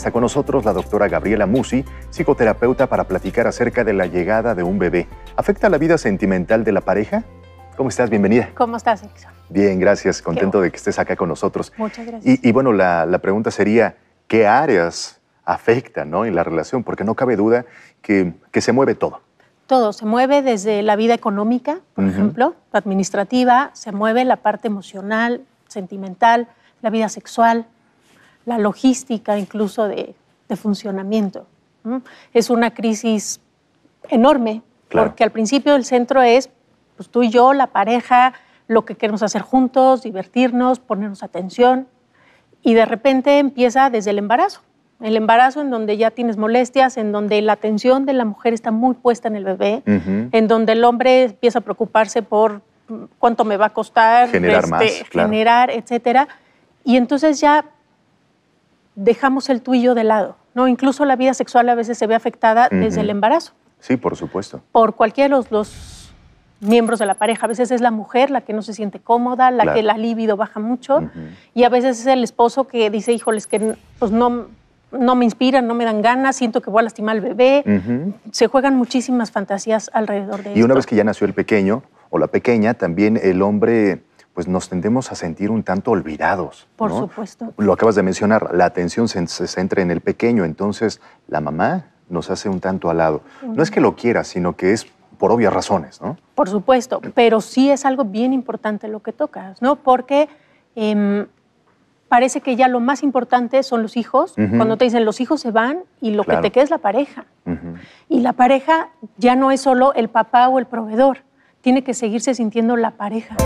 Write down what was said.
Está con nosotros la doctora Gabriela Musi, psicoterapeuta, para platicar acerca de la llegada de un bebé. ¿Afecta la vida sentimental de la pareja? ¿Cómo estás? Bienvenida. ¿Cómo estás, Bien, gracias. Contento de que estés acá con nosotros. Muchas gracias. Y, bueno, la, pregunta sería, ¿qué áreas afectan ¿no? en la relación? Porque no cabe duda que, se mueve todo. Todo, se mueve desde la vida económica, por ejemplo, administrativa, se mueve la parte emocional, sentimental, la vida sexual, la logística incluso de, funcionamiento. Es una crisis enorme, porque al principio el centro es pues, tú y yo, la pareja, lo que queremos hacer juntos, divertirnos, ponernos atención, y de repente empieza desde el embarazo. El embarazo en donde ya tienes molestias, en donde la atención de la mujer está muy puesta en el bebé, en donde el hombre empieza a preocuparse por mm, cuánto me va a costar, generar este, etcétera. Y entonces ya dejamos el tuyo de lado, ¿no? Incluso la vida sexual a veces se ve afectada desde el embarazo. Sí, por supuesto. Por cualquiera de los, los, miembros de la pareja. A veces es la mujer la que no se siente cómoda, la que la libido baja mucho, y a veces es el esposo que dice, híjoles, que pues no, no me inspiran, no me dan ganas, siento que voy a lastimar al bebé. Se juegan muchísimas fantasías alrededor de eso. Y una vez que ya nació el pequeño o la pequeña, también el hombre pues nos tendemos a sentir un tanto olvidados. Por supuesto. Lo acabas de mencionar, la atención se, centra en el pequeño, entonces la mamá nos hace un tanto al lado. No es que lo quiera, sino que es por obvias razones, ¿no? Por supuesto, pero sí es algo bien importante lo que tocas, ¿no? Porque em, parece que ya lo más importante son los hijos, cuando te dicen los hijos se van y lo que te queda es la pareja. Y la pareja ya no es solo el papá o el proveedor, tiene que seguirse sintiendo la pareja.